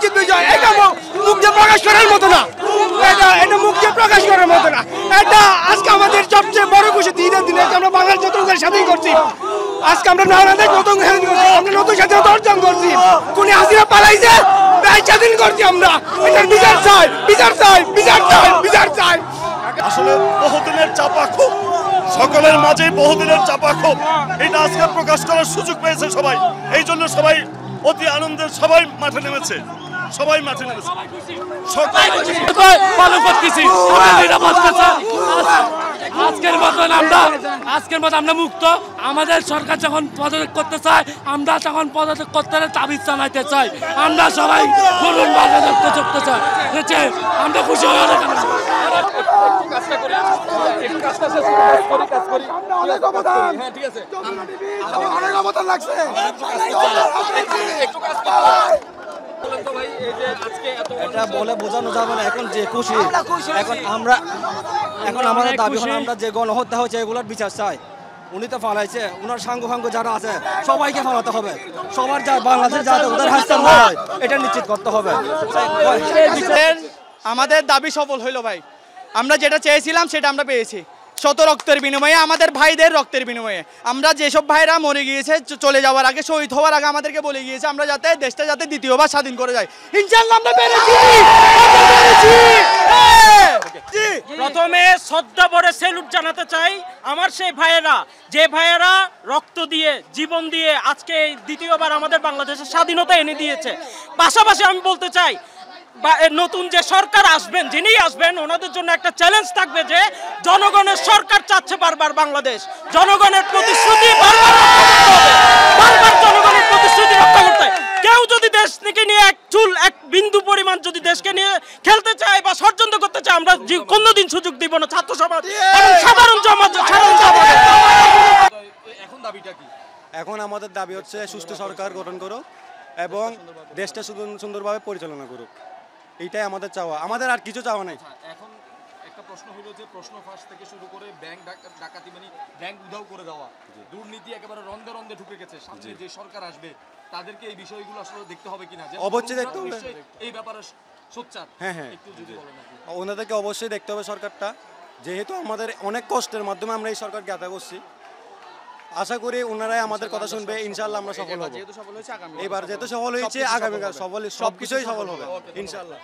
নিশ্চিত বিজয় এটা মুখ যে প্রকাশ করার মতো না এটা এটা মুখ যে প্রকাশ করার মতো না এটা আজকে আমাদের সবচেয়ে বড় খুশি ঈদের দিনে আমরা বাংলার নতুন করে স্বাধীন করছি আজকে আমরা নারায়ণের নতুন স্বাধীন করছি আমরা নতুন স্বাধীনতা অর্জন করছি কোনো হাসিনা পালাইছে তাই স্বাধীন করছি আমরা এটার বিচার চাই বিচার চাই বিচার চাই বিচার চাই আসলে বহুদিনের চাপা খুব সকলের মাঝে বহুদিনের চাপা খুব এটা আজকে প্রকাশ করার সুযোগ পেয়েছে সবাই এই জন্য সবাই অতি আনন্দের সবাই মাঠে নেমেছে সবাই মাঠে নেমেছে ভালো করতেছি আজকের মতন আমরা আজকের মতো আমরা মুক্ত আমাদের সরকার যখন পদত্যাগ করতে চায় আমরা তখন পদত্যাগ করতে তাবিজ চালাইতে চাই আমরা সবাই গরুর মাঝে যুক্ত চুক্তে চাই আমরা খুশি হয়ে অনেক এটা বলে বোঝানো যাবে না এখন যে খুশি এখন আমরা এখন আমাদের দাবি আমরা যে গণহত্যা হয়েছে এগুলোর বিচার চাই উনি তো ফালাইছে উনার সাঙ্গ ফাঙ্গ যারা আছে সবাইকে ফালাতে হবে সবার যা বাংলাদেশের যাতে ওদের হাসতাম হয় এটা নিশ্চিত করতে হবে আমাদের দাবি সফল হইল ভাই আমরা যেটা চেয়েছিলাম সেটা আমরা পেয়েছি শত রক্তের বিনিময়ে আমাদের ভাইদের রক্তের বিনিময়ে আমরা যেসব ভাইরা মরে গিয়েছে চলে যাওয়ার আগে শহীদ হওয়ার আগে আমাদেরকে বলে গিয়েছে আমরা যাতে দেশটা যাতে দ্বিতীয়বার স্বাধীন করে যায় প্রথমে শ্রদ্ধা বড় সেলুট জানাতে চাই আমার সেই ভাইয়েরা যে ভাইয়েরা রক্ত দিয়ে জীবন দিয়ে আজকে দ্বিতীয়বার আমাদের বাংলাদেশের স্বাধীনতা এনে দিয়েছে পাশাপাশি আমি বলতে চাই বা নতুন যে সরকার আসবেন যিনি আসবেন ওনাদের জন্য একটা চ্যালেঞ্জ থাকবে যে জনগণের সরকার চাচ্ছে বারবার বাংলাদেশ জনগণের প্রতিশ্রুতি জনগণের প্রতিশ্রুতি রক্ষা করতে কেউ যদি দেশ থেকে নিয়ে এক চুল এক বিন্দু পরিমাণ যদি দেশকে নিয়ে খেলতে চায় বা ষড়যন্ত্র করতে চায় আমরা কোনোদিন সুযোগ দিব না ছাত্র সমাজ সাধারণ সমাজ সাধারণ সমাজ এখন দাবিটা কি এখন আমাদের দাবি হচ্ছে সুস্থ সরকার গঠন করো এবং দেশটা সুন্দরভাবে পরিচালনা করুক এটাই আমাদের চাওয়া আমাদের আর কিছু চাওয়া নাই আচ্ছা, এখন একটা প্রশ্ন হলো যে প্রশ্ন ফাঁস থেকে শুরু করে ব্যাংক ডাকাতি মানে ব্যাংক উধাও করে দেওয়া দুর্নীতি একেবারে রন্ধে রন্ধে ঢুকে গেছে সামনে যে সরকার আসবে তাদেরকে এই বিষয়গুলো আসলে দেখতে হবে কিনা অবশ্যই দেখতে হবে এই ব্যাপারে সোচ্চার হ্যাঁ হ্যাঁ ওনাদেরকে অবশ্যই দেখতে হবে সরকারটা যেহেতু আমাদের অনেক কষ্টের মাধ্যমে আমরা এই সরকারকে আদা করছি আশা করি ওনারাই আমাদের কথা শুনবে ইনশাল্লাহ আমরা সফল হব এবার যেহেতু সফল হয়েছে আগামীকাল সফল সবকিছুই সফল হবে ইনশাল্লাহ